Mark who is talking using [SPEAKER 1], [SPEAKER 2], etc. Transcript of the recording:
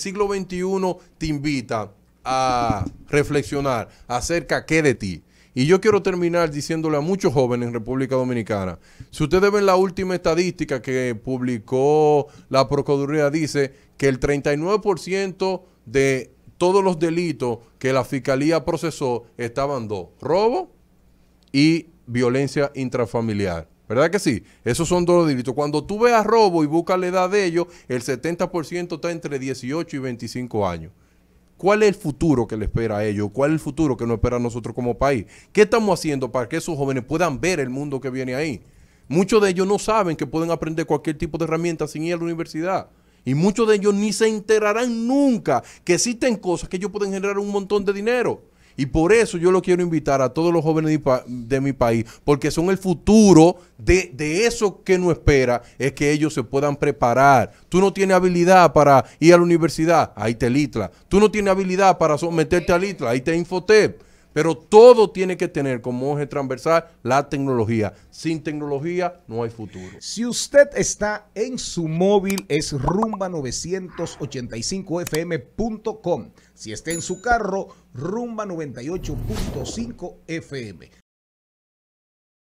[SPEAKER 1] siglo XXI te invita a reflexionar acerca qué de ti. Y yo quiero terminar diciéndole a muchos jóvenes en República Dominicana, si ustedes ven la última estadística que publicó la Procuraduría, dice que el 39% de todos los delitos que la Fiscalía procesó estaban dos, robo y violencia intrafamiliar. ¿Verdad que sí? Esos son dos delitos. Cuando tú veas robo y buscas la edad de ellos, el 70% está entre 18 y 25 años. ¿Cuál es el futuro que le espera a ellos? ¿Cuál es el futuro que nos espera a nosotros como país? ¿Qué estamos haciendo para que esos jóvenes puedan ver el mundo que viene ahí? Muchos de ellos no saben que pueden aprender cualquier tipo de herramienta sin ir a la universidad. Y muchos de ellos ni se enterarán nunca que existen cosas que ellos pueden generar un montón de dinero. Y por eso yo lo quiero invitar a todos los jóvenes de, mi país, porque son el futuro de, de, eso que no espera, es que ellos se puedan preparar. Tú no tienes habilidad para ir a la universidad, ahí te litla. Tú no tienes habilidad para someterte a litla, ahí te infotep. Pero todo tiene que tener como eje transversal la tecnología. Sin tecnología no hay futuro. Si usted está
[SPEAKER 2] en su móvil
[SPEAKER 1] es rumba985fm.com.
[SPEAKER 2] Si está en su carro, rumba98.5fm.